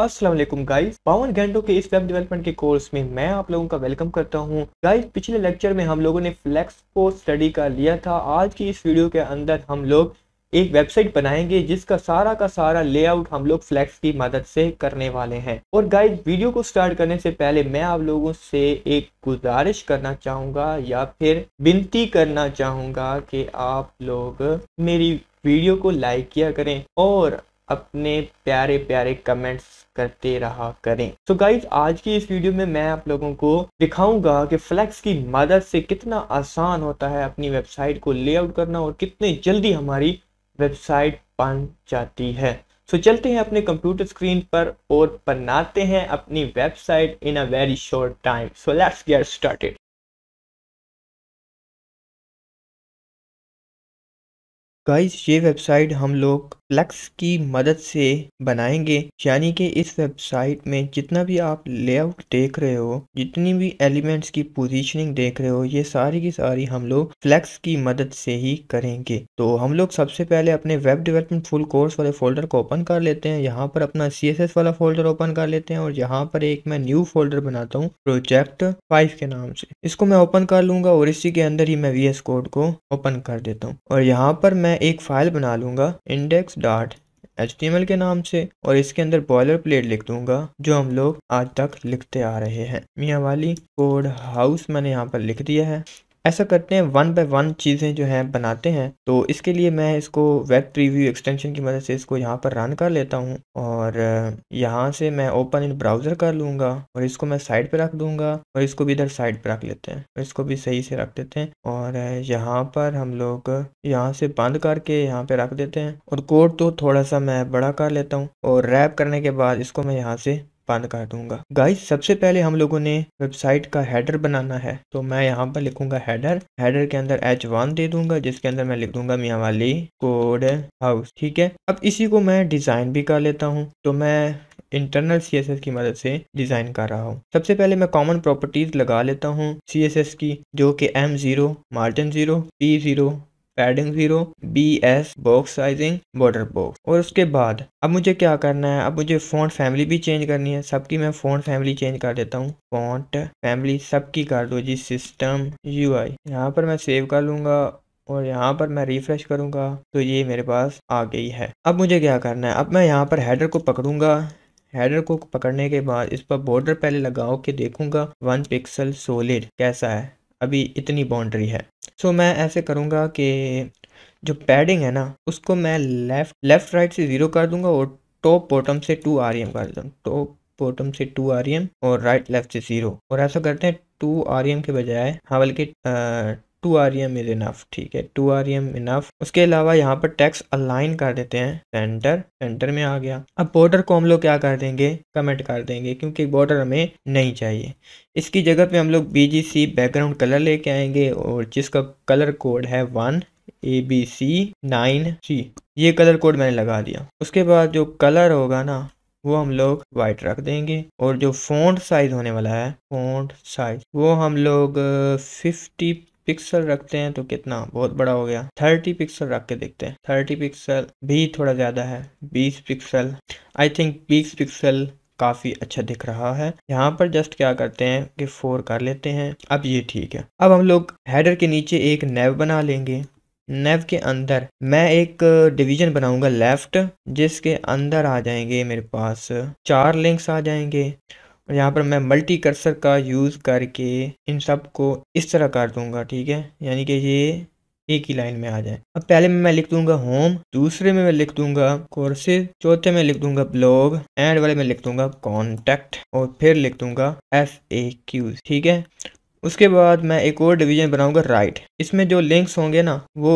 Aslam guys बावन घंटों के इस वेब डेवलपमेंट के कोर्स में मैं आप लोगों का वेलकम करता हूं गाइस पिछले लेक्चर में हम लोगों ने फ्लेक्स को स्टडी कर लिया था आज की इस वीडियो के अंदर हम लोग एक वेबसाइट बनाएंगे जिसका सारा का सारा लेआउट हम लोग फ्लैक्स की मदद से करने वाले हैं और गाइस वीडियो को स्टार्ट करने से पहले मैं आप लोगों से एक गुजारिश करना चाहूँगा या फिर विनती करना चाहूँगा कि आप लोग मेरी वीडियो को लाइक किया करें और अपने प्यारे प्यारे कमेंट्स करते रहा करें सो so गाइज आज की इस वीडियो में मैं आप लोगों को दिखाऊंगा कि फ्लैक्स की मदद से कितना आसान होता है अपनी वेबसाइट को लेआउट करना और कितने जल्दी हमारी वेबसाइट बन जाती है सो so, चलते हैं अपने कंप्यूटर स्क्रीन पर और बनाते हैं अपनी website in a very short time so let's get started guys ये वेबसाइट हम लोग फ्लक्स की मदद से बनाएंगे यानी कि इस वेबसाइट में जितना भी आप लेआउट देख रहे हो जितनी भी एलिमेंट्स की पोजीशनिंग देख रहे हो ये सारी की सारी हम लोग फ्लैक्स की मदद से ही करेंगे तो हम लोग सबसे पहले अपने वेब डेवलपमेंट फुल कोर्स वाले फोल्डर को ओपन कर लेते हैं यहाँ पर अपना सी वाला फोल्डर ओपन कर लेते हैं और यहाँ पर एक मैं न्यू फोल्डर बनाता हूँ प्रोजेक्ट फाइव के नाम से इसको मैं ओपन कर लूंगा और इसी के अंदर ही मैं वी कोड को ओपन कर देता हूँ और यहाँ पर मैं एक फाइल बना लूंगा इंडेक्स डॉट एच के नाम से और इसके अंदर बॉयलर प्लेट लिख दूंगा जो हम लोग आज तक लिखते आ रहे हैं मियाँ वाली कोड हाउस मैंने यहाँ पर लिख दिया है ऐसा करते हैं वन बाय वन चीज़ें जो हैं बनाते हैं तो इसके लिए मैं इसको वेब प्रीव्यू एक्सटेंशन की मदद से इसको यहाँ पर रन कर लेता हूँ और यहाँ से मैं ओपन इन ब्राउज़र कर लूँगा और इसको मैं साइड पर रख दूँगा और इसको भी इधर साइड पर रख लेते हैं और इसको भी सही से रख देते हैं और यहाँ पर हम लोग यहाँ से बंद करके यहाँ पे रख देते हैं और कोड तो थोड़ा सा मैं बड़ा कर लेता हूँ और रैप करने के बाद इसको मैं यहाँ से बंद कर दूंगा गाइस सबसे पहले हम लोगों ने वेबसाइट का हेडर बनाना है तो मैं यहाँ पर लिखूंगा हेडर हेडर के अंदर एच वन दे दूंगा जिसके अंदर मैं लिख दूंगा मियाँ वाली कोड हाउस ठीक है अब इसी को मैं डिजाइन भी कर लेता हूँ तो मैं इंटरनल सीएसएस की मदद से डिजाइन कर रहा हूँ सबसे पहले मैं कॉमन प्रॉपर्टीज लगा लेता हूँ सीएसएस की जो कि M zero margin zero P zero padding zero B S box sizing border box और उसके बाद अब मुझे क्या करना है अब मुझे फ़ॉन्ट फैमिली भी चेंज करनी है सबकी मैं फ़ॉन्ट फैमिली चेंज कर देता हूँ फ़ॉन्ट फैमिली सबकी कर दो जी सिस्टम यू आई यहाँ पर मैं सेव कर लूँगा और यहाँ पर मैं रिफ्रेश करूँगा तो ये मेरे पास आ गई है अब मुझे क्या करना है अब मैं यहाँ पर हेडर को पकड़ूंगा हेडर को पकड़ने के बाद इस पर बॉर्डर पहले लगाओ के देखूंगा वन पिक्सल सोलिड कैसा है अभी इतनी बाउंड्री है सो मैं ऐसे करूँगा कि जो पैडिंग है ना उसको मैं लेफ़्ट लेफ़्ट राइट से ज़ीरो कर दूँगा और टॉप बॉटम से टू आर e कर देता टॉप बॉटम से टू आर e और राइट लेफ़्ट से ज़ीरो और ऐसा करते हैं टू आर e के बजाय हाँ बल्कि two R M is enough ठीक है टू आर एम इनफ उसके अलावा यहाँ पर टेक्स अलाइन कर देते हैं सेंटर सेंटर में आ गया अब बॉर्डर को हम लोग क्या कर देंगे कमेंट कर देंगे क्योंकि बॉर्डर हमें नहीं चाहिए इसकी जगह पे हम लोग B G C background colour लेके आएंगे और जिसका कलर कोड है one A B C nine C ये कलर कोड मैंने लगा दिया उसके बाद जो कलर होगा ना वो हम लोग वाइट रख देंगे और जो फोन साइज होने वाला है फोन साइज वो हम लोग फिफ्टी पिक्सल रखते हैं तो कितना बहुत बड़ा हो गया थर्टी पिक्सल रख के देखते हैं थर्टी पिक्सल भी थोड़ा ज़्यादा है बीस पिक्सल आई थिंक बीस पिक्सल काफ़ी अच्छा दिख रहा है यहाँ पर जस्ट क्या करते हैं कि फोर कर लेते हैं अब ये ठीक है अब हम लोग हेडर के नीचे एक नेव बना लेंगे नेव के अंदर मैं एक डिवीजन बनाऊंगा लेफ्ट जिसके अंदर आ जाएंगे मेरे पास चार लिंक्स आ जाएंगे और यहाँ पर मैं मल्टी कर्सर का यूज़ करके इन सब को इस तरह कर दूंगा ठीक है यानी कि ये एक ही लाइन में आ जाए अब पहले में मैं लिख दूंगा होम दूसरे में मैं लिख दूंगा कोर्सेज चौथे में लिख दूंगा ब्लॉग एंड वाले में लिख दूंगा कॉन्टेक्ट और फिर लिख दूंगा एफ ए क्यूज ठीक है उसके बाद मैं एक और डिवीजन बनाऊंगा राइट इसमें जो लिंक्स होंगे ना वो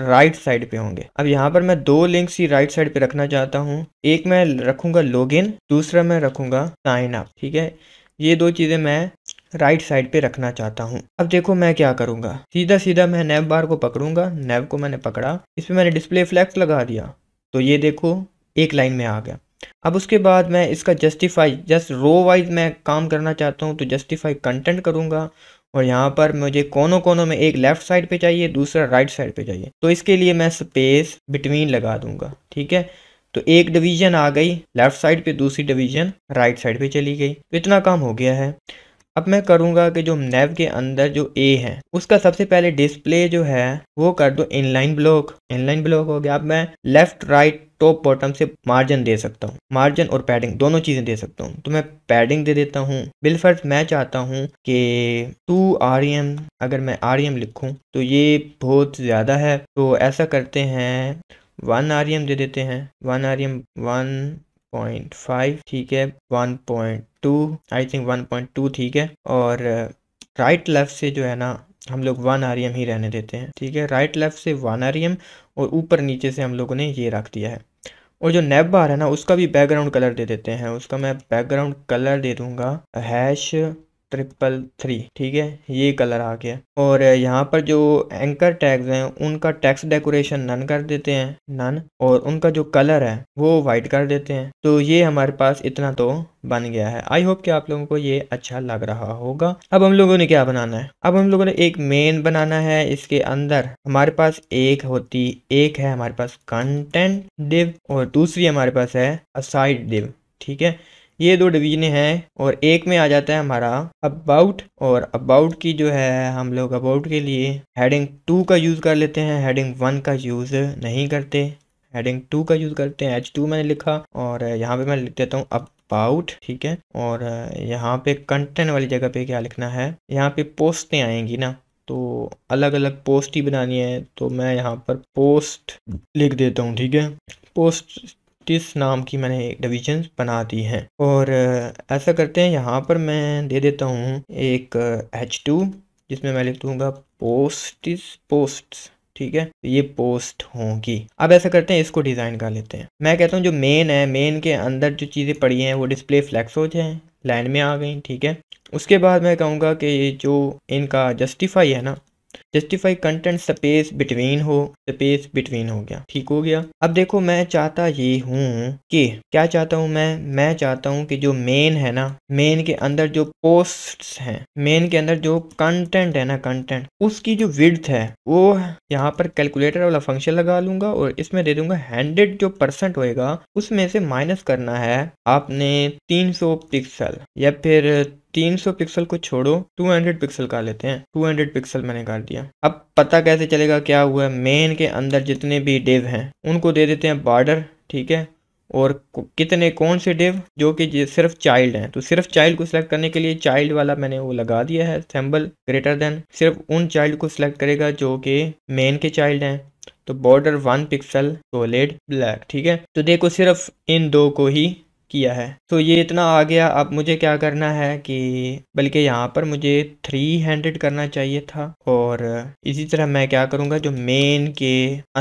राइट साइड पे होंगे अब यहाँ पर मैं दो लिंक्स ही राइट साइड पे रखना चाहता हूँ एक मैं रखूंगा लॉगिन दूसरा मैं रखूंगा साइन अप ठीक है ये दो चीज़ें मैं राइट साइड पे रखना चाहता हूँ अब देखो मैं क्या करूंगा सीधा सीधा मैं नैब बार को पकड़ूंगा नैब को मैंने पकड़ा इसमें मैंने डिस्प्ले फ्लैक्स लगा दिया तो ये देखो एक लाइन में आ गया अब उसके बाद मैं इसका जस्टिफाई जस्ट रो वाइज मैं काम करना चाहता हूँ तो जस्टिफाई कंटेंट करूँगा और यहाँ पर मुझे कोनों कोनों में एक लेफ़्ट साइड पे चाहिए दूसरा राइट साइड पे चाहिए तो इसके लिए मैं स्पेस बिटवीन लगा दूंगा ठीक है तो एक डिवीजन आ गई लेफ़्ट साइड पे दूसरी डिवीजन राइट साइड पे चली गई तो इतना काम हो गया है अब मैं करूँगा कि जो नेव के अंदर जो ए है उसका सबसे पहले डिस्प्ले जो है वो कर दो इनलाइन ब्लॉक इनलाइन ब्लॉक हो गया अब मैं लेफ्ट राइट टॉप बॉटम से मार्जिन दे सकता हूँ मार्जिन और पैडिंग दोनों चीज़ें दे सकता हूँ तो मैं पैडिंग दे देता हूँ बिलफर्ज मैं चाहता हूँ कि टू आर e अगर मैं आर एम e लिखूँ तो ये बहुत ज़्यादा है तो ऐसा करते हैं वन आर e दे देते हैं one R one point five ठीक है one point two I think one point two ठीक है और राइट uh, लेफ्ट से जो है ना हम लोग वन आर e ही रहने देते हैं ठीक है राइट लेफ्ट से वन आर e और ऊपर नीचे से हम लोगों ने ये रख दिया है और जो नेब बार है ना उसका भी बैकग्राउंड कलर दे देते हैं उसका मैं बैकग्राउंड कलर दे दूंगा हैश ट्रिपल थ्री ठीक है ये कलर आ गया और यहाँ पर जो एंकर टैग्स हैं उनका टैक्स डेकोरेशन नन कर देते हैं नन और उनका जो कलर है वो वाइट कर देते हैं तो ये हमारे पास इतना तो बन गया है आई होप कि आप लोगों को ये अच्छा लग रहा होगा अब हम लोगों ने क्या बनाना है अब हम लोगों ने एक मेन बनाना है इसके अंदर हमारे पास एक होती एक है हमारे पास कंटेंट डिव और दूसरी हमारे पास है असाइड डिव ठीक है ये दो डिवीजन हैं और एक में आ जाता है हमारा अबाउट और अबाउट की जो है हम लोग अबाउट के लिए हेडिंग टू का यूज़ कर लेते हैं हेडिंग वन का यूज़ नहीं करते हेडिंग टू का यूज़ करते हैं एच टू मैंने लिखा और यहाँ पे मैं लिख देता हूँ अब अबाउट ठीक है और यहाँ पे कंटेंट वाली जगह पे क्या लिखना है यहाँ पे पोस्टें आएंगी ना तो अलग अलग पोस्ट ही बनानी है तो मैं यहाँ पर पोस्ट लिख देता हूँ ठीक है पोस्ट छत्तीस नाम की मैंने एक डिवीजन बना दी है और ऐसा करते हैं यहाँ पर मैं दे देता हूँ एक एच टू जिसमें मैं लिख दूंगा पोस्ट पोस्ट ठीक है तो ये पोस्ट होंगी अब ऐसा करते हैं इसको डिज़ाइन कर लेते हैं मैं कहता हूँ जो मेन है मेन के अंदर जो चीज़ें पड़ी हैं वो डिस्प्ले फ्लैक्स हो जाए लाइन में आ गई ठीक है उसके बाद मैं कहूँगा कि जो इनका जस्टिफाई है ना जस्टिफाई कंटेंट स्पेस बिटवीन हो स्पेस बिटवीन हो गया ठीक हो गया अब देखो मैं चाहता ये हूँ कि क्या चाहता हूँ मैं मैं चाहता हूँ कि जो मेन है ना मेन के अंदर जो पोस्ट हैं मेन के अंदर जो कंटेंट है ना कंटेंट उसकी जो विड्थ है वो यहाँ पर कैलकुलेटर वाला फंक्शन लगा लूंगा और इसमें दे दूंगा हंड्रेड जो परसेंट होएगा उसमें से माइनस करना है आपने 300 पिक्सल या फिर 300 पिक्सल को छोड़ो 200 पिक्सल का लेते हैं 200 पिक्सल मैंने काट दिया अब पता कैसे चलेगा क्या हुआ है मेन के अंदर जितने भी डिव हैं उनको दे देते हैं बॉर्डर ठीक है और कितने कौन से डिव जो कि सिर्फ चाइल्ड हैं तो सिर्फ चाइल्ड को सिलेक्ट करने के लिए चाइल्ड वाला मैंने वो लगा दिया है सैम्बल ग्रेटर देन सिर्फ उन चाइल्ड को सिलेक्ट करेगा जो कि मेन के चाइल्ड हैं तो border one pixel solid black ठीक है तो देखो सिर्फ इन दो को ही किया है तो ये इतना आ गया अब मुझे क्या करना है कि बल्कि यहाँ पर मुझे थ्री हंड्रेड करना चाहिए था और इसी तरह मैं क्या करूँगा जो मेन के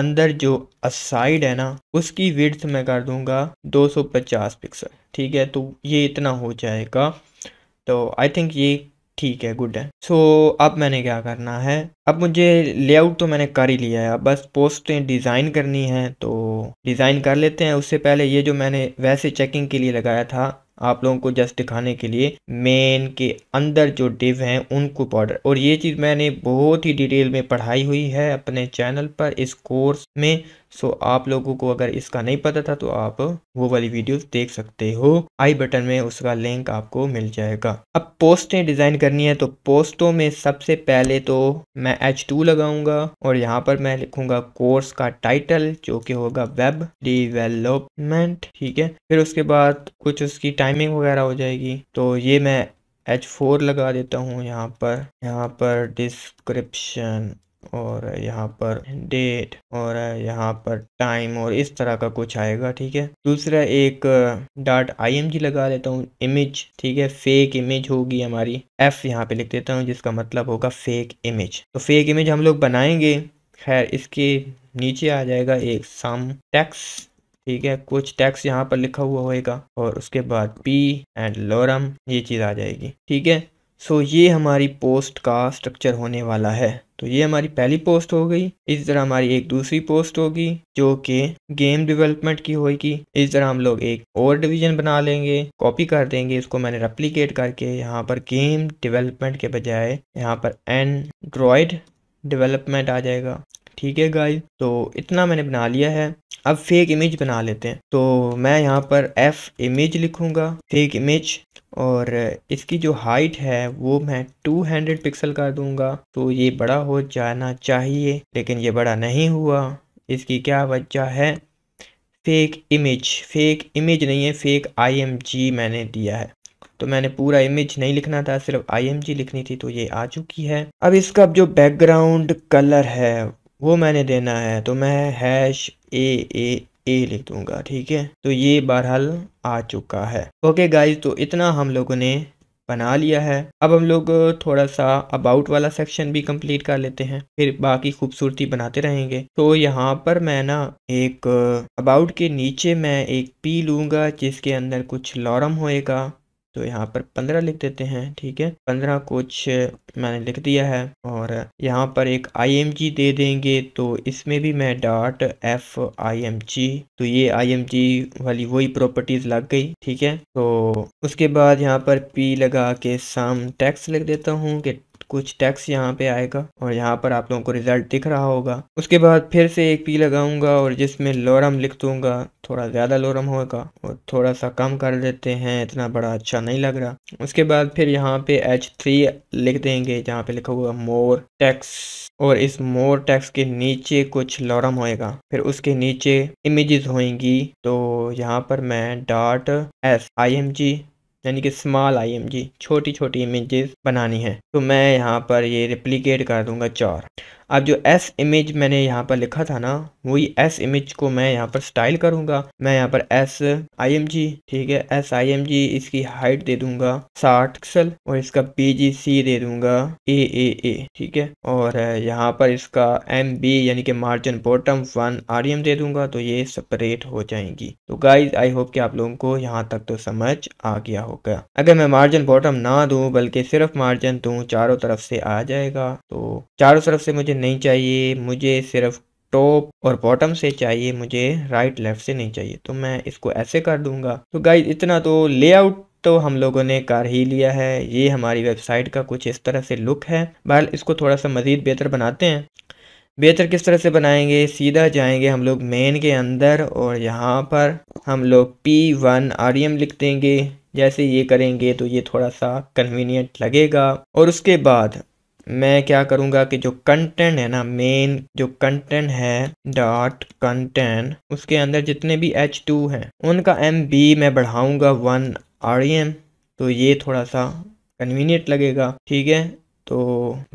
अंदर जो असाइड है ना उसकी विड्थ मैं कर दूँगा 250 पिक्सल ठीक है तो ये इतना हो जाएगा तो आई थिंक ये ठीक है गुड है सो so, अब मैंने क्या करना है अब मुझे लेआउट तो मैंने कर ही लिया है अब बस पोस्टें डिज़ाइन करनी है तो डिज़ाइन कर लेते हैं उससे पहले ये जो मैंने वैसे चेकिंग के लिए लगाया था आप लोगों को जस्ट दिखाने के लिए मेन के अंदर जो डिव हैं उनको पाउडर और ये चीज़ मैंने बहुत ही डिटेल में पढ़ाई हुई है अपने चैनल पर इस कोर्स में सो आप लोगों को अगर इसका नहीं पता था तो आप वो वाली वीडियो देख सकते हो आई बटन में उसका लिंक आपको मिल जाएगा अब पोस्टें डिज़ाइन करनी है तो पोस्टों में सबसे पहले तो मैं एच टू लगाऊंगा और यहाँ पर मैं लिखूंगा कोर्स का टाइटल जो कि होगा वेब डिवेलपमेंट ठीक है फिर उसके बाद कुछ उसकी टाइमिंग वगैरह हो जाएगी तो ये मैं एच फोर लगा देता हूँ यहाँ पर यहाँ पर डिस्क्रिप्शन और यहाँ पर डेट और यहाँ पर टाइम और इस तरह का कुछ आएगा ठीक है दूसरा एक डॉट आई लगा देता हूँ इमेज ठीक है फेक इमेज होगी हमारी एफ यहाँ पे लिख देता हूँ जिसका मतलब होगा फेक इमेज तो फेक इमेज हम लोग बनाएंगे खैर इसके नीचे आ जाएगा एक सम टैक्स ठीक है कुछ टैक्स यहाँ पर लिखा हुआ होएगा और उसके बाद पी एंड लोरम ये चीज़ आ जाएगी ठीक है सो ये हमारी पोस्ट का स्ट्रक्चर होने वाला है तो ये हमारी पहली पोस्ट हो गई इस तरह हमारी एक दूसरी पोस्ट होगी जो कि गेम डेवलपमेंट की होगी इस तरह हम लोग एक और डिवीजन बना लेंगे कॉपी कर देंगे इसको मैंने रेप्लीकेट करके यहाँ पर गेम डेवलपमेंट के बजाय यहाँ पर एंड्रॉयड डेवलपमेंट आ जाएगा ठीक है गाय तो इतना मैंने बना लिया है अब फेक इमेज बना लेते हैं तो मैं यहाँ पर एफ इमेज लिखूंगा फेक इमेज और इसकी जो हाइट है वो मैं 200 पिक्सल कर दूंगा तो ये बड़ा हो जाना चाहिए लेकिन ये बड़ा नहीं हुआ इसकी क्या वजह है फेक इमेज फेक इमेज नहीं है फेक आईएमजी मैंने दिया है तो मैंने पूरा इमेज नहीं लिखना था सिर्फ आईएमजी लिखनी थी तो ये आ चुकी है अब इसका जो बैकग्राउंड कलर है वो मैंने देना है तो मैं हैश ए ए ए लिख दूंगा ठीक है तो ये बहरहाल आ चुका है ओके गाइज तो इतना हम लोगों ने बना लिया है अब हम लोग थोड़ा सा अबाउट वाला सेक्शन भी कंप्लीट कर लेते हैं फिर बाकी खूबसूरती बनाते रहेंगे तो यहाँ पर मैं ना एक अबाउट के नीचे मैं एक पी लूंगा जिसके अंदर कुछ लॉरम होएगा तो यहाँ पर पंद्रह लिख देते हैं ठीक है पंद्रह कुछ मैंने लिख दिया है और यहाँ पर एक आई दे देंगे तो इसमें भी मैं डॉट एफ आई तो ये आई वाली वही प्रॉपर्टीज लग गई ठीक है तो उसके बाद यहाँ पर पी लगा के सम टैक्स लिख देता हूँ कि कुछ टैक्स यहाँ पे आएगा और यहाँ पर आप लोगों को रिजल्ट दिख रहा होगा उसके बाद फिर से एक पी लगाऊंगा और जिसमें लोरम लिख दूंगा थोड़ा ज़्यादा लोरम होगा और थोड़ा सा कम कर देते हैं इतना बड़ा अच्छा नहीं लग रहा उसके बाद फिर यहाँ पे एच थ्री लिख देंगे जहाँ पे लिखा हुआ मोर टैक्स और इस मोर टैक्स के नीचे कुछ लोरम होएगा फिर उसके नीचे इमेजेस होएंगी तो यहाँ पर मैं dot S I M G यानी कि स्मॉल आईएमजी छोटी छोटी इमेजेस बनानी है तो मैं यहाँ पर ये रिप्लीकेट कर दूंगा चार अब जो एस इमेज मैंने यहाँ पर लिखा था ना वही एस इमेज को मैं यहाँ पर स्टाइल करूंगा मैं यहाँ पर एस आई एम जी ठीक है एस आई एम जी इसकी हाइट दे दूंगा साठ पिक्सल और इसका पी जी सी दे दूंगा ए ए ए ठीक है और यहाँ पर इसका एम बी यानी कि margin bottom one R M दे दूंगा तो ये सेपरेट हो जाएंगी तो गाइज आई होप कि आप लोगों को यहाँ तक तो समझ आ गया होगा अगर मैं मार्जिन बॉटम ना दू बल्कि सिर्फ मार्जिन दू चारों तरफ से आ जाएगा तो चारों तरफ से मुझे नहीं चाहिए मुझे सिर्फ टॉप और बॉटम से चाहिए मुझे राइट लेफ्ट से नहीं चाहिए तो मैं इसको ऐसे कर दूंगा तो गाइज इतना तो लेआउट तो हम लोगों ने कर ही लिया है ये हमारी वेबसाइट का कुछ इस तरह से लुक है बहर इसको थोड़ा सा मज़ीद बेहतर बनाते हैं बेहतर किस तरह से बनाएंगे सीधा जाएंगे हम लोग मेन के अंदर और यहाँ पर हम लोग पी वन आर एम लिख देंगे जैसे ये करेंगे तो ये थोड़ा सा कन्वीनियंट लगेगा और उसके बाद मैं क्या करूँगा कि जो कंटेंट है ना मेन जो कंटेंट है डॉट कंटेंट उसके अंदर जितने भी एच टू हैं उनका एम बी मैं बढ़ाऊँगा वन आर एम तो ये थोड़ा सा कन्वीनियंट लगेगा ठीक है तो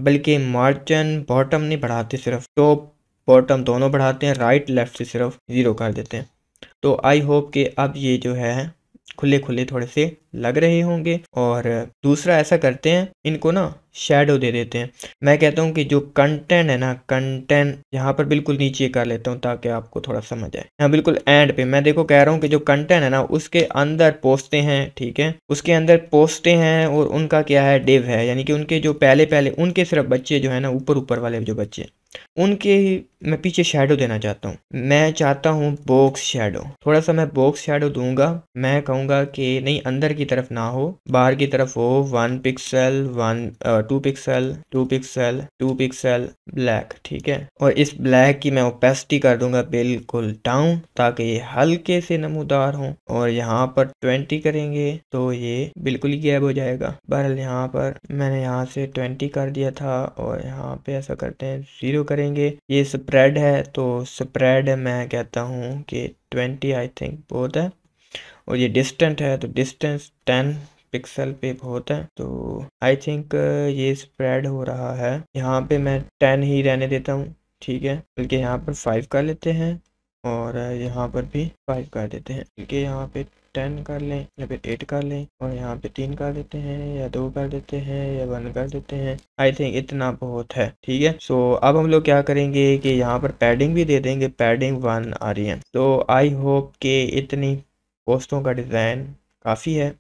बल्कि मार्जिन बॉटम नहीं बढ़ाते सिर्फ टॉप बॉटम दोनों बढ़ाते हैं राइट लेफ्ट से सिर्फ ज़ीरो कर देते हैं तो आई होप कि अब ये जो है खुले खुले थोड़े से लग रहे होंगे और दूसरा ऐसा करते हैं इनको ना शेडो दे देते हैं मैं कहता हूँ कि जो कंटेंट है ना कंटेंट यहाँ पर बिल्कुल नीचे कर लेता हूँ ताकि आपको थोड़ा समझ आए यहाँ बिल्कुल एंड पे मैं देखो कह रहा हूँ कि जो कंटेंट है ना उसके अंदर पोस्टें हैं ठीक है उसके अंदर पोस्टें हैं और उनका क्या है डिव है यानी कि उनके जो पहले पहले उनके सिर्फ बच्चे जो है ना ऊपर ऊपर वाले जो बच्चे उनके ही मैं पीछे शेडो देना चाहता हूँ मैं चाहता हूँ बॉक्स शेडो थोड़ा सा मैं बॉक्स शेडो दूंगा मैं कहूँगा कि नहीं अंदर की तरफ ना हो बाहर की तरफ हो one pixel one two pixel two pixel two pixel black ठीक है और इस ब्लैक की मैं ओपेसिटी कर दूंगा बिल्कुल डाउन ताकि ये हल्के से नमोदार हो और यहाँ पर ट्वेंटी करेंगे तो ये बिल्कुल ही गैब हो जाएगा बहरहाल यहाँ पर मैंने यहाँ से ट्वेंटी कर दिया था और यहाँ पे ऐसा करते हैं जीरो करेंगे ये स्प्रेड है तो स्प्रेड मैं कहता हूँ कि ट्वेंटी आई थिंक बहुत है और ये डिस्टेंट है तो डिस्टेंस टेन पिक्सल पे बहुत है तो आई थिंक ये स्प्रेड हो रहा है यहाँ पे मैं टेन ही रहने देता हूँ ठीक है बल्कि यहाँ पर फाइव कर लेते हैं और यहाँ पर भी फाइव कर देते हैं क्योंकि यहाँ पे टेन कर लें या फिर एट कर लें और यहाँ पे तीन कर देते हैं या दो कर देते हैं या वन कर देते हैं आई थिंक इतना बहुत है ठीक है सो so, अब हम लोग क्या करेंगे कि यहाँ पर पैडिंग भी दे देंगे पैडिंग वन आ रही है तो आई होप के इतनी पोस्टों का डिज़ाइन काफ़ी है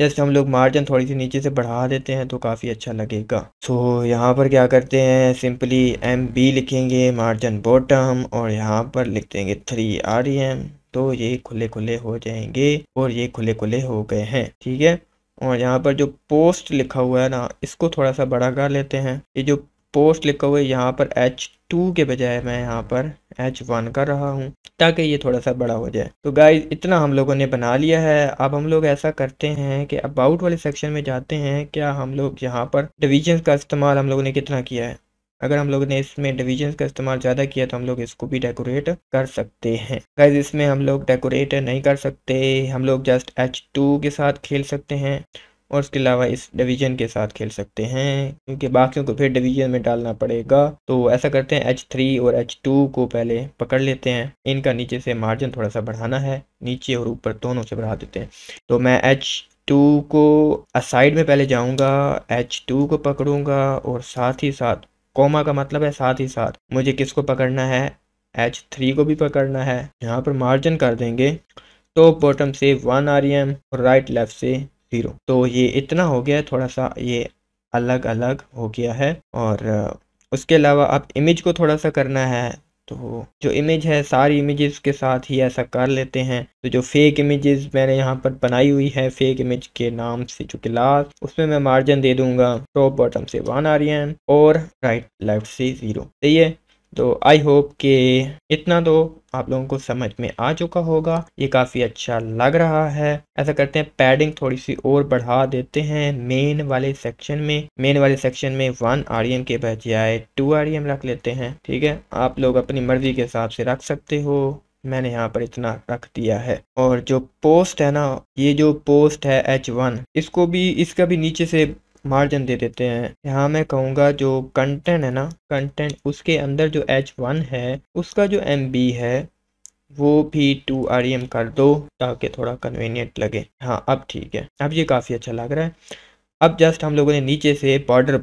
जैसे हम लोग मार्जिन थोड़ी सी नीचे से बढ़ा देते हैं तो काफ़ी अच्छा लगेगा सो so, यहाँ पर क्या करते हैं सिंपली एम बी लिखेंगे मार्जिन बॉटम और यहाँ पर लिख देंगे थ्री आर एम तो ये खुले खुले हो जाएंगे और ये खुले खुले हो गए हैं ठीक है और यहाँ पर जो पोस्ट लिखा हुआ है ना इसको थोड़ा सा बड़ा कर लेते हैं ये जो पोस्ट लिखा हुआ है यहाँ पर एच टू के बजाय मैं यहाँ पर एच वन कर रहा हूँ ताकि ये थोड़ा सा बड़ा हो जाए तो गाइज इतना हम लोगों ने बना लिया है अब हम लोग ऐसा करते हैं कि अबाउट वाले सेक्शन में जाते हैं क्या हम लोग यहाँ पर डिवीजन का इस्तेमाल हम लोगों ने कितना किया है अगर हम लोग ने इसमें डिवीजन का इस्तेमाल ज़्यादा किया तो हम लोग इसको भी डेकोरेट कर सकते हैं गाइज इसमें हम लोग डेकोरेट नहीं कर सकते हम लोग जस्ट एच टू के साथ खेल सकते हैं और उसके अलावा इस डिवीजन के साथ खेल सकते हैं क्योंकि बाकियों को फिर डिवीजन में डालना पड़ेगा तो ऐसा करते हैं एच थ्री और एच टू को पहले पकड़ लेते हैं इनका नीचे से मार्जिन थोड़ा सा बढ़ाना है नीचे और ऊपर दोनों से बढ़ा देते हैं तो मैं एच टू को साइड में पहले जाऊंगा एच टू को पकड़ूंगा और साथ ही साथ कोमा का मतलब है साथ ही साथ मुझे किस पकड़ना है एच थ्री को भी पकड़ना है यहाँ पर मार्जिन कर देंगे टॉप तो बॉटम से वन आर एम और राइट लेफ्ट से ज़ीरो तो ये इतना हो गया है थोड़ा सा ये अलग अलग हो गया है और उसके अलावा आप इमेज को थोड़ा सा करना है तो जो इमेज है सारी इमेजेस के साथ ही ऐसा कर लेते हैं तो जो फेक इमेजेस मैंने यहाँ पर बनाई हुई है फेक इमेज के नाम से जो क्लास उसमें मैं मार्जिन दे दूंगा टॉप बॉटम से वन आर और राइट लेफ्ट से ज़ीरो तो आई होप कि इतना तो आप लोगों को समझ में आ चुका होगा ये काफ़ी अच्छा लग रहा है ऐसा करते हैं पैडिंग थोड़ी सी और बढ़ा देते हैं मेन वाले सेक्शन में मेन वाले सेक्शन में वन आर e के बजाय टू आर e रख लेते हैं ठीक है आप लोग अपनी मर्जी के हिसाब से रख सकते हो मैंने यहाँ पर इतना रख दिया है और जो पोस्ट है ना ये जो पोस्ट है एच वन इसको भी इसका भी नीचे से मार्जिन दे देते हैं यहाँ मैं कहूँगा जो कंटेंट है ना कंटेंट उसके अंदर जो एच वन है उसका जो एम बी है वो भी टू आर एम कर दो ताकि थोड़ा कन्वीनियंट लगे हाँ अब ठीक है अब ये काफ़ी अच्छा लग रहा है अब जस्ट हम लोगों ने नीचे से बॉर्डर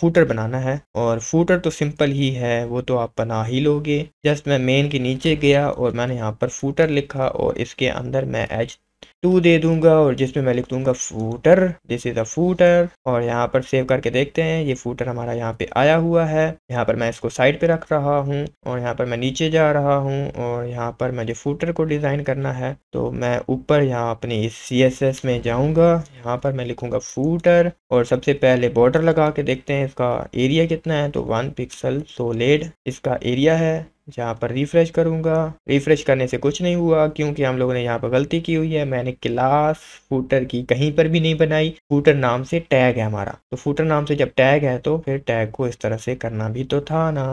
फूटर बनाना है और फूटर तो सिंपल ही है वो तो आप बना ही लोगे जस्ट मैं मेन के नीचे गया और मैंने यहाँ पर फूटर लिखा और इसके अंदर मैं एच टू दे दूंगा और जिसमें मैं लिख दूंगा footer this is a footer और यहाँ पर सेव करके देखते हैं ये फूटर हमारा यहाँ पे आया हुआ है यहाँ पर मैं इसको साइड पे रख रहा हूँ और यहाँ पर मैं नीचे जा रहा हूँ और यहाँ पर मुझे फूटर को डिज़ाइन करना है तो मैं ऊपर यहाँ अपने इस सी में जाऊँगा यहाँ पर मैं लिखूंगा फूटर और सबसे पहले बॉर्डर लगा के देखते हैं इसका एरिया कितना है तो वन पिक्सल सोलेड इसका एरिया है जहाँ पर रिफ़्रेश करूँगा रिफ़्रेश करने से कुछ नहीं हुआ क्योंकि हम लोगों ने यहाँ पर गलती की हुई है मैंने क्लास फूटर की कहीं पर भी नहीं बनाई फूटर नाम से टैग है हमारा तो फूटर नाम से जब टैग है तो फिर टैग को इस तरह से करना भी तो था ना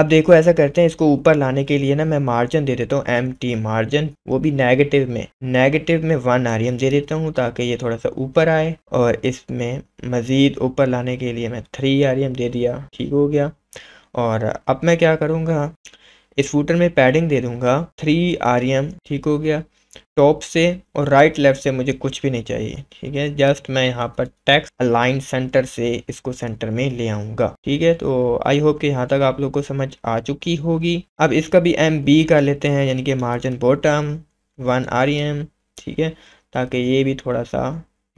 अब देखो ऐसा करते हैं इसको ऊपर लाने के लिए ना मैं मार्जिन दे देता हूँ एम टी मार्जिन वो भी नेगेटिव में नेगेटिव में वन आर एम दे देता हूँ ताकि ये थोड़ा सा ऊपर आए और इसमें मज़ीद ऊपर लाने के लिए मैं थ्री आर एम दे दिया ठीक हो गया और अब मैं क्या करूँगा स्कूटर में पैडिंग दे दूँगा थ्री आर एम ठीक हो गया टॉप से और राइट लेफ्ट से मुझे कुछ भी नहीं चाहिए ठीक है जस्ट मैं यहाँ पर टैक्स अलाइन सेंटर से इसको सेंटर में ले आऊँगा ठीक है तो आई होप कि यहाँ तक आप लोग को समझ आ चुकी होगी अब इसका भी एम बी कर लेते हैं यानी कि margin bottom one R M ठीक है ताकि ये भी थोड़ा सा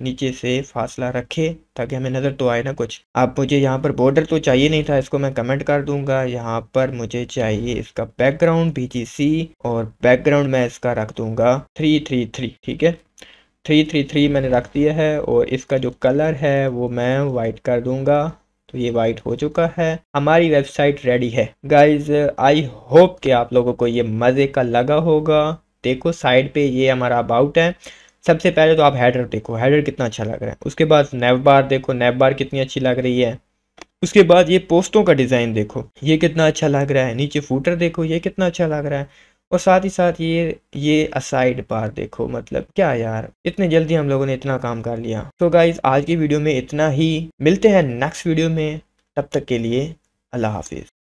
नीचे से फासला रखे ताकि हमें नज़र तो आए ना कुछ आप मुझे यहाँ पर बॉर्डर तो चाहिए नहीं था इसको मैं कमेंट कर दूंगा यहाँ पर मुझे चाहिए इसका बैकग्राउंड सी और बैकग्राउंड मैं इसका रख दूंगा थ्री थ्री थ्री ठीक है थ्री थ्री थ्री मैंने रख दिया है और इसका जो कलर है वो मैं वाइट कर दूंगा तो ये वाइट हो चुका है हमारी वेबसाइट रेडी है गाइज आई होप कि आप लोगों को ये मज़े का लगा होगा देखो साइड पे ये हमारा अबाउट है सबसे पहले तो आप हेडर देखो हेडर कितना अच्छा लग रहा है उसके बाद नेव बार देखो नेव बार कितनी अच्छी लग रही है उसके बाद ये पोस्टों का डिज़ाइन देखो ये कितना अच्छा लग रहा है नीचे फूटर देखो ये कितना अच्छा लग रहा है और साथ ही साथ ये ये असाइड बार देखो मतलब क्या यार इतने जल्दी हम लोगों ने इतना काम कर लिया तो गाइज आज की वीडियो में इतना ही मिलते हैं नेक्स्ट वीडियो में तब तक के लिए अल्लाह हाफिज़